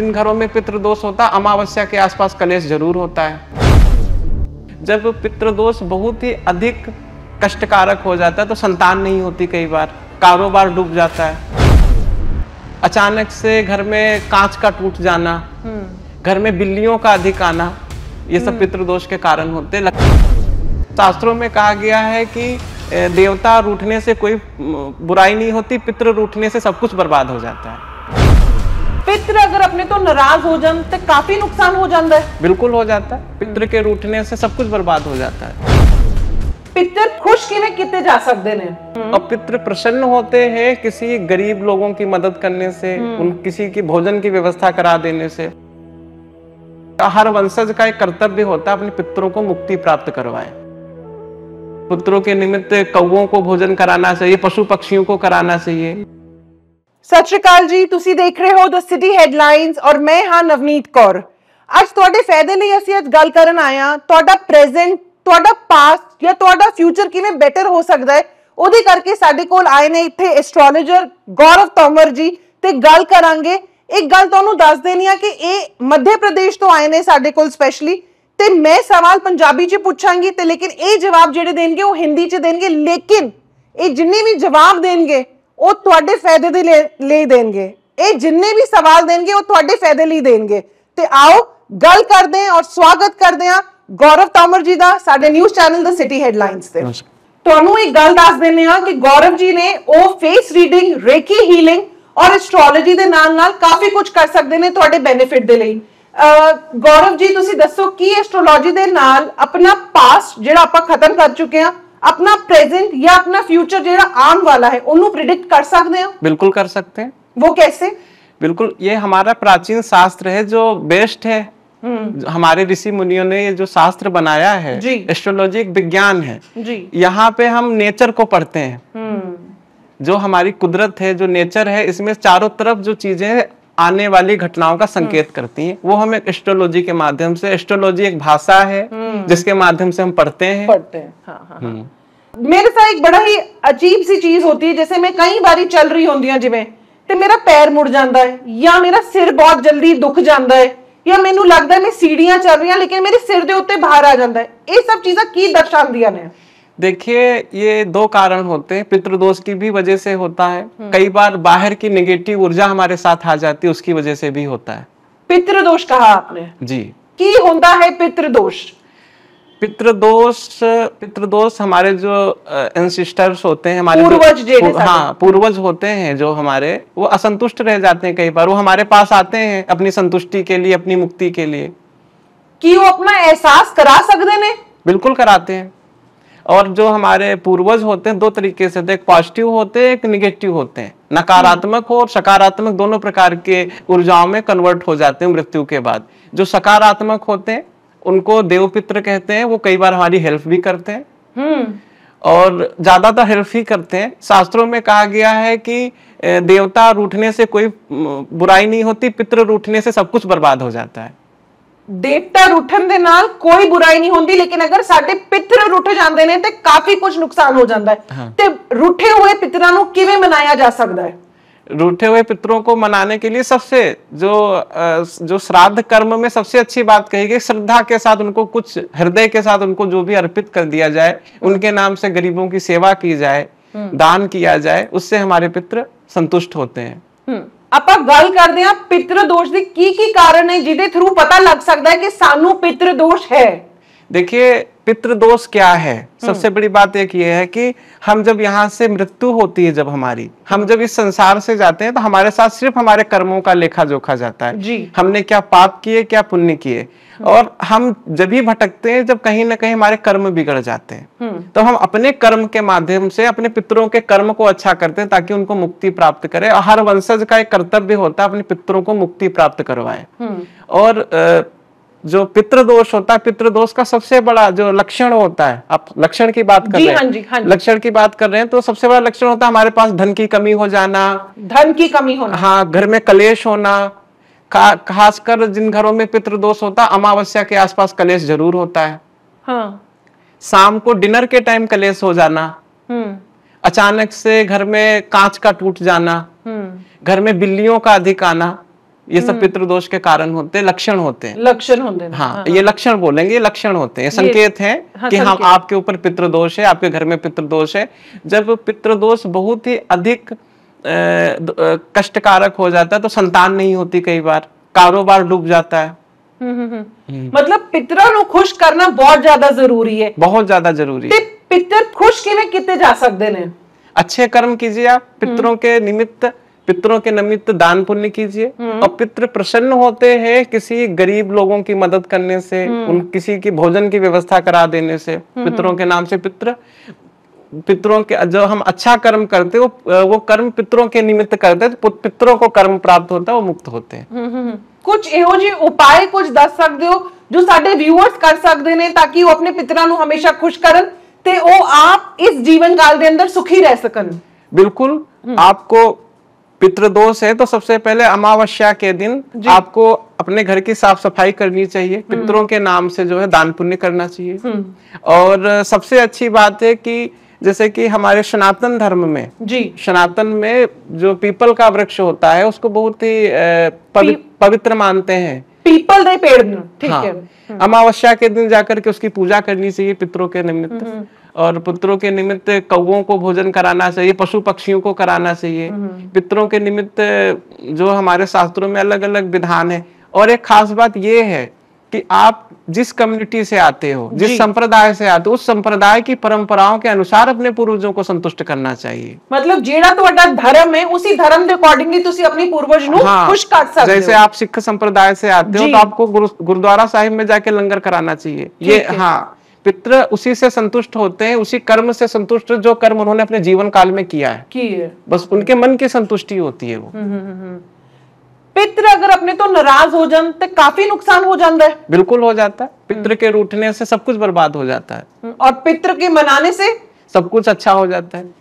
जिन घरों में पितृदोष होता है अमावस्या के आसपास कलेश जरूर होता है जब पितृदोष बहुत ही अधिक कष्टकारक हो जाता है तो संतान नहीं होती कई बार कारोबार डूब जाता है अचानक से घर में कांच का टूट जाना हम्म। घर में बिल्लियों का अधिक आना ये सब हम्म। पितृदोष के कारण होते शास्त्रों में कहा गया है कि देवता रूठने से कोई बुराई नहीं होती पितृ रूठने से सब कुछ बर्बाद हो जाता है पित्र अगर अपने तो नाराज हो जाए तो काफी नुकसान हो जाता है बिल्कुल हो जाता है पित्र के रूठने से सब कुछ बर्बाद हो जाता है पित्र खुश किवें कितने जा सकते हैं और पित्र प्रसन्न होते हैं किसी गरीब लोगों की मदद करने से हम्म। उन किसी की भोजन की व्यवस्था करा देने से हर वंशज का एक कर्तव्य होता है अपने पितरों को मुक्ति प्राप्त करवाएं पुत्रों के निमित्त कौओं को भोजन कराना चाहिए पशु पक्षियों को कराना चाहिए ਸਤਿ ਸ਼੍ਰੀ ਅਕਾਲ ਜੀ ਤੁਸੀਂ ਦੇਖ ਰਹੇ ਹੋ ਦ ਸਿਟੀ ਹੈਡਲਾਈਨਸ ਔਰ ਮੈਂ ਹਾਂ ਨਵਨੀਤ ਕੌਰ ਅੱਜ ਤੁਹਾਡੇ ਫਾਇਦੇ ਲਈ ਅਸੀਂ ਅੱਜ ਗੱਲ ਕਰਨ ਆਇਆ ਤੁਹਾਡਾ ਪ੍ਰੈਜ਼ੈਂਟ ਤੁਹਾਡਾ ਪਾਸਟ ਜਾਂ ਤੁਹਾਡਾ ਫਿਊਚਰ ਕਿਵੇਂ ਬੈਟਰ ਹੋ ਸਕਦਾ ਹੈ ਉਹਦੇ ਕਰਕੇ ਸਾਡੇ ਕੋਲ ਆਏ ਨੇ ਇੱਥੇ ਐਸਟ੍ਰੋਲੋਜਰ ਗੌਰਵ ਤੋਮਰ ਜੀ ਤੇ ਗੱਲ ਕਰਾਂਗੇ ਇੱਕ ਗੱਲ ਤੁਹਾਨੂੰ ਦੱਸ ਦੇਣੀ ਆ ਕਿ ਇਹ ਮੱਧ ਪ੍ਰਦੇਸ਼ ਤੋਂ ਆਏ ਨੇ ਸਾਡੇ ਕੋਲ ਸਪੈਸ਼ਲੀ ਤੇ ਮੈਂ ਸਵਾਲ ਪੰਜਾਬੀ 'ਚ ਪੁੱਛਾਂਗੀ ਤੇ ਲੇਕਿਨ ਇਹ ਜਵਾਬ ਜਿਹੜੇ ਦੇਣਗੇ ਉਹ ਹਿੰਦੀ 'ਚ ਦੇਣਗੇ ਲੇਕਿਨ ਇਹ ਜਿੰਨੇ ਵੀ ਜਵਾਬ ਦੇਣਗੇ ਉਹ ਤੁਹਾਡੇ ਫਾਇਦੇ ਦੇ ਲਈ ਦੇਣਗੇ ਇਹ ਜਿੰਨੇ ਵੀ ਸਵਾਲ ਦੇਣਗੇ ਉਹ ਤੁਹਾਡੇ ਫਾਇਦੇ ਲਈ ਦੇਣਗੇ ਤੇ ਆਓ ਗੱਲ ਕਰਦੇ ਹਾਂ ਔਰ ਸਵਾਗਤ ਕਰਦੇ ਹਾਂ ਗੌਰਵ ਤਾਮਰ ਜੀ ਦਾ ਸਾਡੇ ਨਿਊਜ਼ ਚੈਨਲ ਦਾ ਸਿਟੀ ਹੈਡਲਾਈਨਸ ਤੇ ਤੁਹਾਨੂੰ ਇੱਕ ਗੱਲ ਦੱਸ ਦਿੰਨੇ ਆ ਕਿ ਗੌਰਵ ਜੀ ਨੇ ਉਹ ਫੇਸ ਰੀਡਿੰਗ ਰੇਕੀ ਹੀਲਿੰਗ ਔਰ ਐਸਟ੍ਰੋਲੋਜੀ ਦੇ ਨਾਲ ਨਾਲ ਕਾਫੀ ਕੁਝ ਕਰ ਸਕਦੇ ਨੇ ਤੁਹਾਡੇ ਬੈਨੀਫਿਟ ਦੇ ਲਈ ਗੌਰਵ ਜੀ ਤੁਸੀਂ ਦੱਸੋ ਕੀ ਐਸਟ੍ਰੋਲੋਜੀ ਦੇ ਨਾਲ ਆਪਣਾ ਪਾਸਟ ਜਿਹੜਾ ਆਪਾਂ ਖਤਮ ਕਰ ਚੁੱਕੇ ਆ अपना प्रेजेंट या अपना फ्यूचर जो आम वाला है उन्होंने प्रिडिक्ट कर सकते हो बिल्कुल कर सकते हैं वो कैसे बिल्कुल ये हमारा प्राचीन शास्त्र है जो बेस्ट है हम्म। हमारे ऋषि मुनियों ने ये जो शास्त्र बनाया है एस्ट्रोलॉजी एक विज्ञान है जी यहाँ पे हम नेचर को पढ़ते हैं हम्म। जो हमारी कुदरत है जो नेचर है इसमें चारों तरफ जो चीजें आने वाली घटनाओं का संकेत हम्म। करती हैं वो हम एक एस्ट्रोलॉजी के माध्यम से एस्ट्रोलॉजी एक भाषा है हम्म। जिसके माध्यम से हम पढ़ते हैं पढ़ते हैं हाँ, हाँ, हाँ। हम्म। मेरे साथ एक बड़ा ही अजीब सी चीज होती है जैसे मैं कई बारी चल रही होंगी हाँ जिमें ਤੇ ਮੇਰਾ ਪੈਰ ਮੁੜ ਜਾਂਦਾ ਹੈ ਜਾਂ ਮੇਰਾ ਸਿਰ ਬਹੁਤ ਜਲਦੀ ਦੁਖ ਜਾਂਦਾ ਹੈ ਜਾਂ ਮੈਨੂੰ ਲੱਗਦਾ ਮੈਂ ਸੀੜੀਆਂ ਚੜ ਰਹੀ लेकिन मेरे सिर के उत्ते बाहर आ जाता है ਹੈ सब चीजा की दर्शा दी ਨੇ देखिए ये दो कारण होते हैं पितृदोष की भी वजह से होता है हम्म। कई बार बाहर की नेगेटिव ऊर्जा हमारे साथ आ जाती है उसकी वजह से भी होता है पितृदोष कहा आपने जी की होता है पितृदोष पितृदोष पितृदोष हमारे जो एंसिस्टर्स होते हैं हमारे पूर्वज हाँ पूर्वज होते हैं जो हमारे वो असंतुष्ट रह जाते हैं कई बार वो हमारे पास आते हैं अपनी संतुष्टि के लिए अपनी मुक्ति के लिए कि वो अपना एहसास करा सकते ने बिल्कुल कराते हैं और जो हमारे पूर्वज होते हैं दो तरीके से होते हैं एक पॉजिटिव होते हैं एक निगेटिव होते हैं नकारात्मक और सकारात्मक दोनों प्रकार के ऊर्जाओं में कन्वर्ट हो जाते हैं मृत्यु के बाद जो सकारात्मक होते हैं उनको देव पित्र कहते हैं वो कई बार हमारी हेल्प भी करते हैं हम्म। और ज्यादातर हेल्प ही करते हैं शास्त्रों में कहा गया है कि देवता रूठने से कोई बुराई नहीं होती पितृ रूठने से सब कुछ बर्बाद हो जाता है देवता रुठन दे नाल कोई बुराई नहीं ਨਹੀਂ लेकिन अगर ਅਗਰ पितर रुठ ਰੁੱਠ ਜਾਂਦੇ ਨੇ काफी कुछ नुकसान हो जाता है हाँ। ਤੇ रुठे हुए ਪਿੱਤਰਾਂ ਨੂੰ ਕਿਵੇਂ मनाया जा सकता है रूठे हुए पितरों को मनाने के लिए सबसे जो जो श्राद्ध कर्म में सबसे अच्छी बात कही गई श्रद्धा के साथ उनको कुछ हृदय के साथ उनको जो भी अर्पित कर दिया जाए हाँ। उनके नाम से गरीबों की सेवा की जाए हम्म। दान किया जाए उससे हमारे पित्र संतुष्ट होते हैं हम्म। ਆਪਾਂ ਗੱਲ ਕਰਦੇ ਹਾਂ ਪਿਤਰ ਦੋਸ਼ ਦੇ ਕੀ ਕੀ ਕਾਰਨ ਨੇ ਜਿਹਦੇ ਥਰੂ ਪਤਾ ਲੱਗ ਸਕਦਾ ਹੈ ਕਿ ਸਾਨੂੰ ਪਿਤਰ ਦੋਸ਼ ਹੈ ਦੇਖਿਏ पितृदोष क्या है हम्म। सबसे बड़ी बात एक ये है कि हम जब यहाँ से मृत्यु होती है जब हमारी हम जब इस संसार से जाते हैं तो हमारे साथ सिर्फ हमारे कर्मों का लेखा जोखा जाता है जी हमने क्या पाप किए क्या पुण्य किए हम्म। और हम जब भी भटकते हैं जब कहीं ना कहीं हमारे कर्म बिगड़ जाते हैं हम्म। तो हम अपने कर्म के माध्यम से अपने पितरों के कर्म को अच्छा करते हैं ताकि उनको मुक्ति प्राप्त करे और हर वंशज का एक कर्तव्य होता है अपने पितरों को मुक्ति प्राप्त करवाए और जो पितृदोष होता है पितृदोष का सबसे बड़ा जो लक्षण होता है आप लक्षण की बात कर रहे हैं हाँ हाँ लक्षण की बात कर रहे हैं तो सबसे बड़ा लक्षण होता है हमारे पास धन की कमी हो जाना धन की कमी होना हाँ घर में कलेश होना खासकर जिन घरों में पितृदोष होता है अमावस्या के आसपास कलेश जरूर होता है हाँ। शाम को डिनर के टाइम कलेश हो जाना हम्म। अचानक से घर में कांच का टूट जाना हम्म। घर में बिल्लियों का अधिक आना ये सब हम्म। पितृदोष के कारण होते हैं लक्षण होते हैं लक्षण होते हैं हाँ, हाँ ये हाँ। लक्षण बोलेंगे ये लक्षण होते हैं संकेत है हाँ, कि हाँ आपके ऊपर पितृदोष है आपके घर में पितृदोष है जब पितृदोष बहुत ही अधिक कष्टकारक हो जाता है तो संतान नहीं होती कई बार कारोबार डूब जाता है हम्म, हम्म, मतलब पितरों को खुश करना बहुत ज्यादा जरूरी है बहुत ज्यादा जरूरी है पितर खुश ਖੁਸ਼ जा सकते हैं अच्छे कर्म कीजिए आप पितरों के निमित्त पितरों के निमित्त दान पुण्य कीजिए हम्म। और पितृ प्रसन्न होते हैं किसी गरीब लोगों की मदद करने से हम्म। उन किसी की भोजन की व्यवस्था करा देने से हम्म। पितरों के नाम से पितृ पितरों के जो हम अच्छा कर्म करते वो वो कर्म पितरों के निमित्त करते तो पितरों को कर्म प्राप्त होता है वो मुक्त होते हैं कुछ ਇਹੋ ਜਿਹੇ ਉਪਾਏ ਕੁਝ ਦੱਸ ਸਕਦੇ ਹੋ ਜੋ ਸਾਡੇ ਵਿਊਅਰਸ ਕਰ ਸਕਦੇ ਨੇ ਤਾਂ ਕਿ ਉਹ ਆਪਣੇ ਪਿਤਰਾਂ ਨੂੰ ਹਮੇਸ਼ਾ ਖੁਸ਼ ਕਰਨ ਤੇ ਉਹ ਆਪ ਇਸ ਜੀਵਨ ਕਾਲ ਦੇ ਅੰਦਰ ਸੁਖੀ ਰਹਿ ਸਕਣ ਬਿਲਕੁਲ पितृदोष है तो सबसे पहले अमावस्या के दिन आपको अपने घर की साफ सफाई करनी चाहिए हम्म। पितरों के नाम से जो है दान पुण्य करना चाहिए हम्म। और सबसे अच्छी बात है कि जैसे कि हमारे सनातन धर्म में जी सनातन में जो पीपल का वृक्ष होता है उसको बहुत ही पवित्र मानते हैं पीपल नहीं पेड़ ठीक हाँ, है हम्म। अमावस्या के दिन जाकर के उसकी पूजा करनी चाहिए पितरों के निमित्त और पुत्रों के निमित्त कौओं को भोजन कराना चाहिए पशु पक्षियों को कराना चाहिए हम्म, हम्म। पितरों के निमित्त जो हमारे शास्त्रों में अलग अलग विधान है और एक खास बात ये है कि आप जिस कम्युनिटी से आते हो जिस संप्रदाय से आते हो उस संप्रदाय की परंपराओं के अनुसार अपने पूर्वजों को संतुष्ट करना चाहिए मतलब जेड़ा तो धर्म है उसी धर्म के अकॉर्डिंगली अपने ਆਪਣੇ पूर्वज नु हाँ, खुश कर सकते जैसे आप सिख संप्रदाय से आते हो तो आपको गुरुद्वारा साहिब में जाके लंगर कराना चाहिए ये हाँ पितृ उसी से संतुष्ट होते हैं उसी कर्म से संतुष्ट जो कर्म उन्होंने अपने जीवन काल में किया है किए बस उनके मन की संतुष्टि होती है वो हम्म, हम्म, हम्म, पितृ अगर अपने तो नाराज हो जाए तो काफी नुकसान हो जाता है बिल्कुल हो जाता है पितृ के रूठने से सब कुछ बर्बाद हो जाता है और पितृ के मनाने से सब कुछ अच्छा हो जाता है